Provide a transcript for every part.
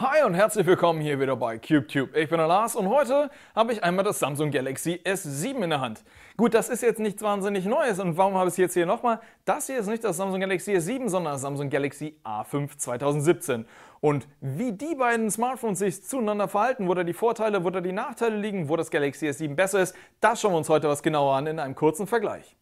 Hi und herzlich willkommen hier wieder bei CubeTube. Ich bin der Lars und heute habe ich einmal das Samsung Galaxy S7 in der Hand. Gut, das ist jetzt nichts wahnsinnig Neues und warum habe ich es jetzt hier nochmal? Das hier ist nicht das Samsung Galaxy S7, sondern das Samsung Galaxy A5 2017. Und wie die beiden Smartphones sich zueinander verhalten, wo da die Vorteile, wo da die Nachteile liegen, wo das Galaxy S7 besser ist, das schauen wir uns heute was genauer an in einem kurzen Vergleich.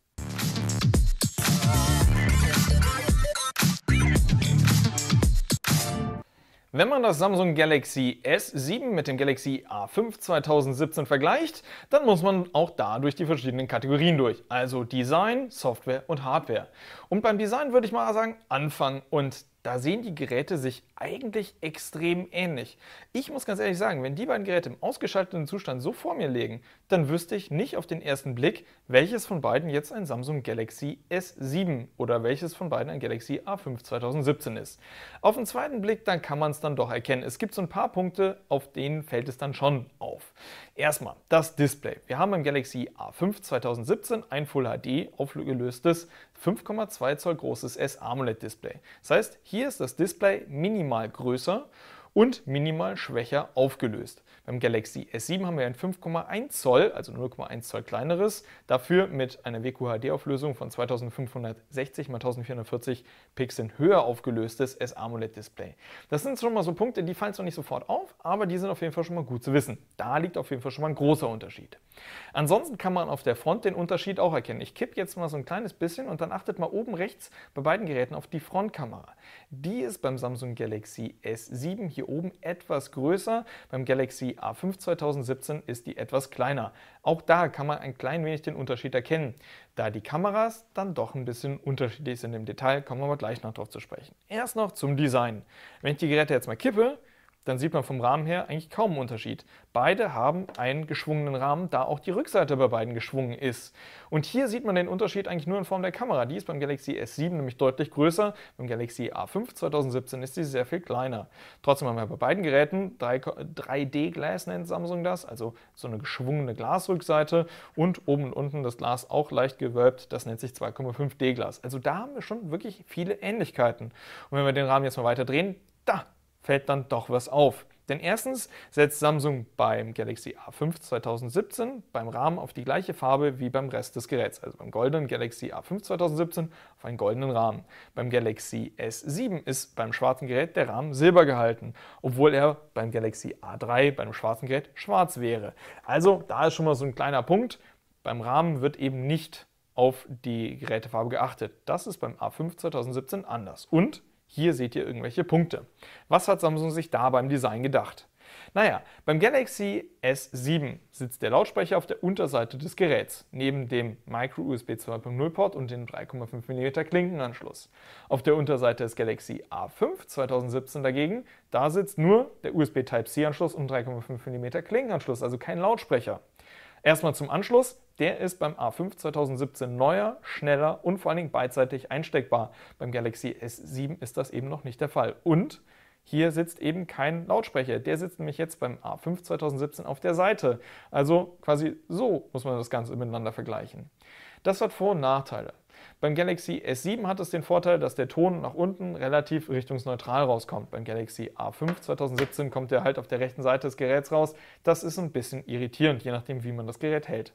Wenn man das Samsung Galaxy S7 mit dem Galaxy A5 2017 vergleicht, dann muss man auch da durch die verschiedenen Kategorien durch, also Design, Software und Hardware. Und beim Design würde ich mal sagen Anfang und da sehen die Geräte sich eigentlich extrem ähnlich. Ich muss ganz ehrlich sagen, wenn die beiden Geräte im ausgeschalteten Zustand so vor mir liegen, dann wüsste ich nicht auf den ersten Blick, welches von beiden jetzt ein Samsung Galaxy S7 oder welches von beiden ein Galaxy A5 2017 ist. Auf den zweiten Blick, dann kann man es dann doch erkennen. Es gibt so ein paar Punkte, auf denen fällt es dann schon auf auf. Erstmal das Display. Wir haben im Galaxy A5 2017 ein Full HD aufgelöstes 5,2 Zoll großes S-AMOLED-Display. Das heißt, hier ist das Display minimal größer und minimal schwächer aufgelöst. Beim ähm, Galaxy S7 haben wir ein 5,1 Zoll, also 0,1 Zoll kleineres, dafür mit einer WQHD-Auflösung von 2560 x 1440 Pixeln höher aufgelöstes S-AMOLED-Display. Das sind schon mal so Punkte, die fallen zwar nicht sofort auf, aber die sind auf jeden Fall schon mal gut zu wissen. Da liegt auf jeden Fall schon mal ein großer Unterschied. Ansonsten kann man auf der Front den Unterschied auch erkennen. Ich kippe jetzt mal so ein kleines bisschen und dann achtet mal oben rechts bei beiden Geräten auf die Frontkamera. Die ist beim Samsung Galaxy S7 hier oben etwas größer, beim Galaxy A5 2017 ist die etwas kleiner. Auch da kann man ein klein wenig den Unterschied erkennen. Da die Kameras dann doch ein bisschen unterschiedlich sind im Detail, kommen wir aber gleich noch drauf zu sprechen. Erst noch zum Design. Wenn ich die Geräte jetzt mal kippe, dann sieht man vom Rahmen her eigentlich kaum einen Unterschied. Beide haben einen geschwungenen Rahmen, da auch die Rückseite bei beiden geschwungen ist. Und hier sieht man den Unterschied eigentlich nur in Form der Kamera. Die ist beim Galaxy S7 nämlich deutlich größer, beim Galaxy A5 2017 ist sie sehr viel kleiner. Trotzdem haben wir bei beiden Geräten 3D-Glas nennt Samsung das, also so eine geschwungene Glasrückseite und oben und unten das Glas auch leicht gewölbt, das nennt sich 2,5D-Glas. Also da haben wir schon wirklich viele Ähnlichkeiten. Und wenn wir den Rahmen jetzt mal weiter drehen, da fällt dann doch was auf. Denn erstens setzt Samsung beim Galaxy A5 2017 beim Rahmen auf die gleiche Farbe wie beim Rest des Geräts, also beim goldenen Galaxy A5 2017 auf einen goldenen Rahmen. Beim Galaxy S7 ist beim schwarzen Gerät der Rahmen silber gehalten, obwohl er beim Galaxy A3 beim schwarzen Gerät schwarz wäre. Also da ist schon mal so ein kleiner Punkt. Beim Rahmen wird eben nicht auf die Gerätefarbe geachtet. Das ist beim A5 2017 anders. Und hier seht ihr irgendwelche Punkte. Was hat Samsung sich da beim Design gedacht? Naja, beim Galaxy S7 sitzt der Lautsprecher auf der Unterseite des Geräts, neben dem Micro-USB 2.0 Port und dem 3,5 mm Klinkenanschluss. Auf der Unterseite des Galaxy A5 2017 dagegen, da sitzt nur der USB Type-C-Anschluss und 3,5 mm Klinkenanschluss, also kein Lautsprecher. Erstmal zum Anschluss. Der ist beim A5 2017 neuer, schneller und vor allen Dingen beidseitig einsteckbar. Beim Galaxy S7 ist das eben noch nicht der Fall. Und hier sitzt eben kein Lautsprecher. Der sitzt nämlich jetzt beim A5 2017 auf der Seite. Also quasi so muss man das Ganze miteinander vergleichen. Das hat Vor- und Nachteile. Beim Galaxy S7 hat es den Vorteil, dass der Ton nach unten relativ richtungsneutral rauskommt. Beim Galaxy A5 2017 kommt er halt auf der rechten Seite des Geräts raus. Das ist ein bisschen irritierend, je nachdem, wie man das Gerät hält.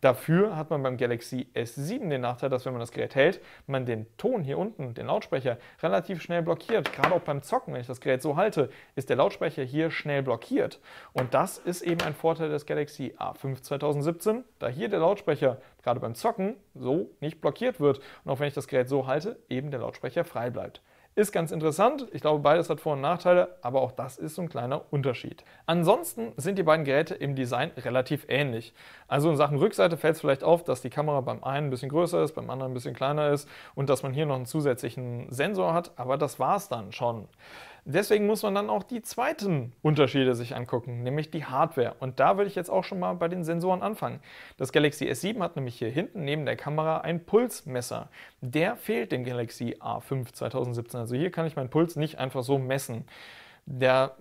Dafür hat man beim Galaxy S7 den Nachteil, dass wenn man das Gerät hält, man den Ton hier unten, den Lautsprecher, relativ schnell blockiert. Gerade auch beim Zocken, wenn ich das Gerät so halte, ist der Lautsprecher hier schnell blockiert. Und das ist eben ein Vorteil des Galaxy A5 2017, da hier der Lautsprecher gerade beim Zocken, so nicht blockiert wird. Und auch wenn ich das Gerät so halte, eben der Lautsprecher frei bleibt. Ist ganz interessant. Ich glaube, beides hat Vor- und Nachteile, aber auch das ist so ein kleiner Unterschied. Ansonsten sind die beiden Geräte im Design relativ ähnlich. Also in Sachen Rückseite fällt es vielleicht auf, dass die Kamera beim einen ein bisschen größer ist, beim anderen ein bisschen kleiner ist und dass man hier noch einen zusätzlichen Sensor hat, aber das war's dann schon. Deswegen muss man dann auch die zweiten Unterschiede sich angucken, nämlich die Hardware. Und da würde ich jetzt auch schon mal bei den Sensoren anfangen. Das Galaxy S7 hat nämlich hier hinten neben der Kamera ein Pulsmesser. Der fehlt dem Galaxy A5 2017. Also hier kann ich meinen Puls nicht einfach so messen. Der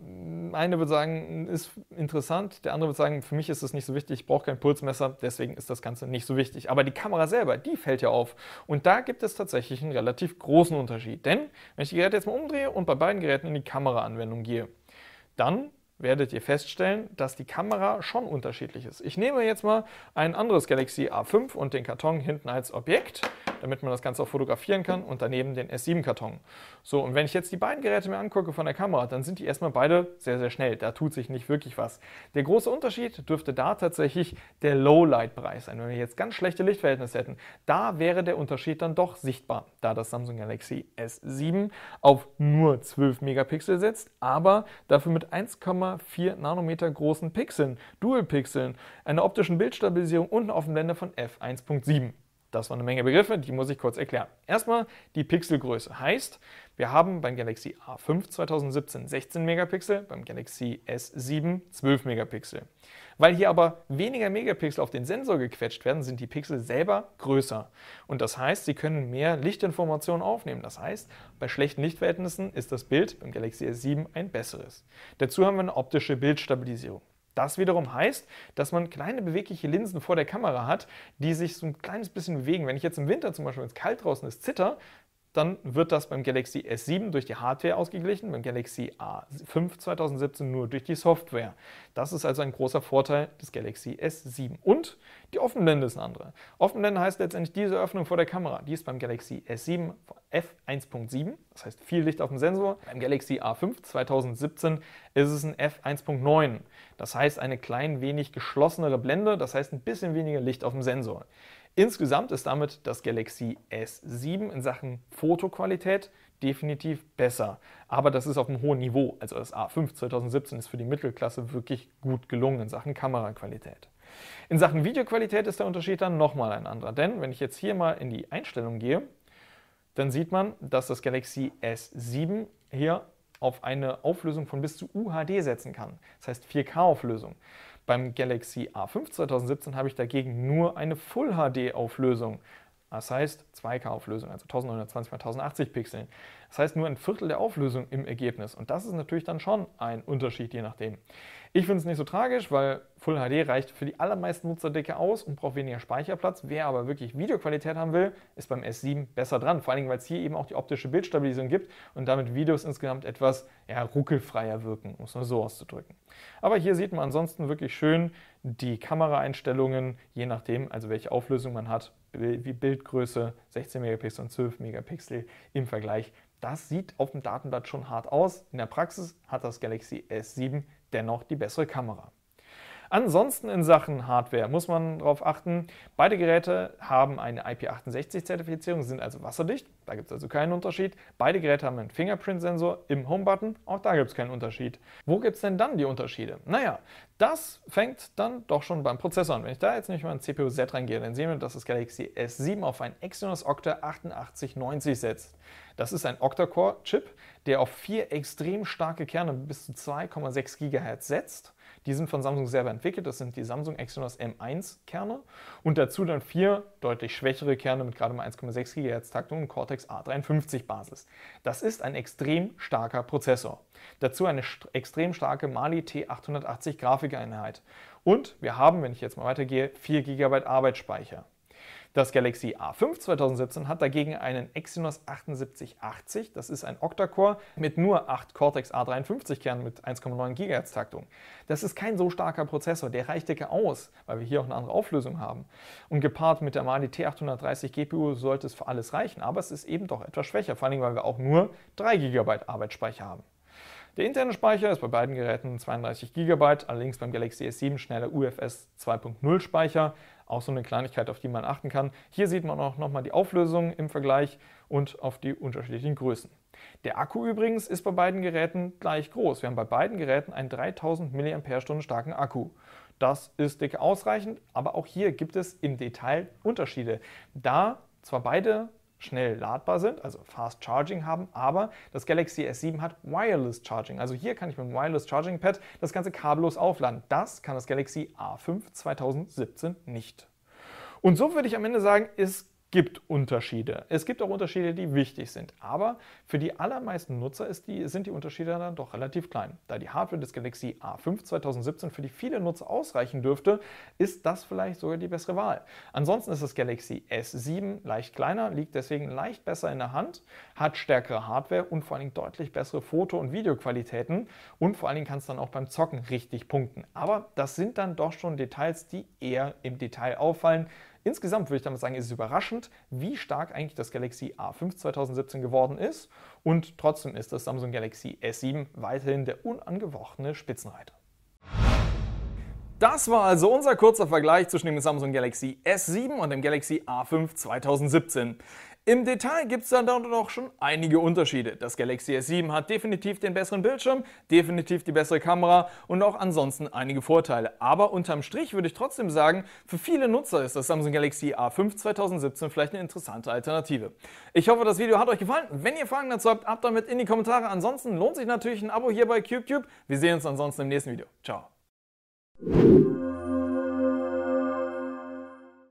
eine würde sagen, ist interessant, der andere würde sagen, für mich ist es nicht so wichtig, ich brauche kein Pulsmesser, deswegen ist das Ganze nicht so wichtig. Aber die Kamera selber, die fällt ja auf. Und da gibt es tatsächlich einen relativ großen Unterschied. Denn wenn ich die Geräte jetzt mal umdrehe und bei beiden Geräten in die Kameraanwendung gehe, dann werdet ihr feststellen, dass die Kamera schon unterschiedlich ist. Ich nehme jetzt mal ein anderes Galaxy A5 und den Karton hinten als Objekt, damit man das Ganze auch fotografieren kann und daneben den S7-Karton. So, und wenn ich jetzt die beiden Geräte mir angucke von der Kamera, dann sind die erstmal beide sehr, sehr schnell. Da tut sich nicht wirklich was. Der große Unterschied dürfte da tatsächlich der low light preis sein. Wenn wir jetzt ganz schlechte Lichtverhältnisse hätten, da wäre der Unterschied dann doch sichtbar, da das Samsung Galaxy S7 auf nur 12 Megapixel setzt, aber dafür mit 1, 1,4 Nanometer großen Pixeln, Dual-Pixeln, einer optischen Bildstabilisierung und einer offenen Blende von f1.7. Das war eine Menge Begriffe, die muss ich kurz erklären. Erstmal die Pixelgröße. Heißt, wir haben beim Galaxy A5 2017 16 Megapixel, beim Galaxy S7 12 Megapixel. Weil hier aber weniger Megapixel auf den Sensor gequetscht werden, sind die Pixel selber größer. Und das heißt, sie können mehr Lichtinformationen aufnehmen. Das heißt, bei schlechten Lichtverhältnissen ist das Bild beim Galaxy S7 ein besseres. Dazu haben wir eine optische Bildstabilisierung. Das wiederum heißt, dass man kleine bewegliche Linsen vor der Kamera hat, die sich so ein kleines bisschen bewegen. Wenn ich jetzt im Winter zum Beispiel, wenn es kalt draußen ist, zitter, dann wird das beim Galaxy S7 durch die Hardware ausgeglichen, beim Galaxy A5 2017 nur durch die Software. Das ist also ein großer Vorteil des Galaxy S7. Und die Offenblende ist eine andere. Offenblende heißt letztendlich diese Öffnung vor der Kamera. Die ist beim Galaxy S7 f1.7, das heißt viel Licht auf dem Sensor. Beim Galaxy A5 2017 ist es ein f1.9, das heißt eine klein wenig geschlossenere Blende, das heißt ein bisschen weniger Licht auf dem Sensor. Insgesamt ist damit das Galaxy S7 in Sachen Fotoqualität definitiv besser. Aber das ist auf einem hohen Niveau. Also das A5 2017 ist für die Mittelklasse wirklich gut gelungen in Sachen Kameraqualität. In Sachen Videoqualität ist der Unterschied dann nochmal ein anderer. Denn wenn ich jetzt hier mal in die Einstellung gehe, dann sieht man, dass das Galaxy S7 hier auf eine Auflösung von bis zu UHD setzen kann. Das heißt 4K-Auflösung. Beim Galaxy A5 2017 habe ich dagegen nur eine Full HD-Auflösung. Das heißt 2K Auflösung, also 1920 x 1080 Pixeln. Das heißt nur ein Viertel der Auflösung im Ergebnis. Und das ist natürlich dann schon ein Unterschied, je nachdem. Ich finde es nicht so tragisch, weil Full HD reicht für die allermeisten Nutzerdicke aus und braucht weniger Speicherplatz. Wer aber wirklich Videoqualität haben will, ist beim S7 besser dran. Vor allem, weil es hier eben auch die optische Bildstabilisierung gibt und damit Videos insgesamt etwas ja, ruckelfreier wirken, um es mal so auszudrücken. Aber hier sieht man ansonsten wirklich schön die Kameraeinstellungen, je nachdem, also welche Auflösung man hat wie Bildgröße, 16 Megapixel und 12 Megapixel im Vergleich. Das sieht auf dem Datenblatt schon hart aus. In der Praxis hat das Galaxy S7 dennoch die bessere Kamera. Ansonsten in Sachen Hardware muss man darauf achten, beide Geräte haben eine IP68-Zertifizierung, sind also wasserdicht, da gibt es also keinen Unterschied. Beide Geräte haben einen Fingerprint-Sensor im Home-Button, auch da gibt es keinen Unterschied. Wo gibt es denn dann die Unterschiede? Naja, das fängt dann doch schon beim Prozessor an. Wenn ich da jetzt nämlich mal ein CPU-Z reingehe, dann sehen wir, dass das Galaxy S7 auf ein Exynos Octa 8890 setzt. Das ist ein Octa-Core-Chip, der auf vier extrem starke Kerne bis zu 2,6 GHz setzt die sind von Samsung selber entwickelt. Das sind die Samsung Exynos M1 Kerne und dazu dann vier deutlich schwächere Kerne mit gerade mal 1,6 GHz Taktung und Cortex A53 Basis. Das ist ein extrem starker Prozessor. Dazu eine st extrem starke Mali T880 Grafikeinheit. Und wir haben, wenn ich jetzt mal weitergehe, 4 GB Arbeitsspeicher. Das Galaxy A5 2017 hat dagegen einen Exynos 7880, das ist ein Octa-Core mit nur 8 Cortex A53-Kernen mit 1,9 GHz Taktung. Das ist kein so starker Prozessor, der reicht dicke aus, weil wir hier auch eine andere Auflösung haben. Und gepaart mit der Mali T830 GPU sollte es für alles reichen, aber es ist eben doch etwas schwächer, vor allem weil wir auch nur 3 GB Arbeitsspeicher haben. Der interne Speicher ist bei beiden Geräten 32 GB, allerdings beim Galaxy S7 schneller UFS 2.0 Speicher, auch so eine Kleinigkeit, auf die man achten kann. Hier sieht man auch nochmal die Auflösung im Vergleich und auf die unterschiedlichen Größen. Der Akku übrigens ist bei beiden Geräten gleich groß. Wir haben bei beiden Geräten einen 3000 mAh starken Akku. Das ist dick ausreichend, aber auch hier gibt es im Detail Unterschiede, da zwar beide schnell ladbar sind, also Fast Charging haben, aber das Galaxy S7 hat Wireless Charging. Also hier kann ich mit dem Wireless Charging Pad das ganze kabellos aufladen. Das kann das Galaxy A5 2017 nicht. Und so würde ich am Ende sagen, ist gibt Unterschiede. Es gibt auch Unterschiede, die wichtig sind. Aber für die allermeisten Nutzer die, sind die Unterschiede dann doch relativ klein. Da die Hardware des Galaxy A5 2017 für die viele Nutzer ausreichen dürfte, ist das vielleicht sogar die bessere Wahl. Ansonsten ist das Galaxy S7 leicht kleiner, liegt deswegen leicht besser in der Hand, hat stärkere Hardware und vor allen Dingen deutlich bessere Foto- und Videoqualitäten und vor allen Dingen kann es dann auch beim Zocken richtig punkten. Aber das sind dann doch schon Details, die eher im Detail auffallen. Insgesamt würde ich damit sagen, ist es überraschend, wie stark eigentlich das Galaxy A5 2017 geworden ist und trotzdem ist das Samsung Galaxy S7 weiterhin der unangefochtene Spitzenreiter. Das war also unser kurzer Vergleich zwischen dem Samsung Galaxy S7 und dem Galaxy A5 2017. Im Detail gibt es dann doch schon einige Unterschiede. Das Galaxy S7 hat definitiv den besseren Bildschirm, definitiv die bessere Kamera und auch ansonsten einige Vorteile. Aber unterm Strich würde ich trotzdem sagen, für viele Nutzer ist das Samsung Galaxy A5 2017 vielleicht eine interessante Alternative. Ich hoffe, das Video hat euch gefallen. Wenn ihr Fragen dazu habt, ab damit in die Kommentare. Ansonsten lohnt sich natürlich ein Abo hier bei CubeCube. Wir sehen uns ansonsten im nächsten Video. Ciao.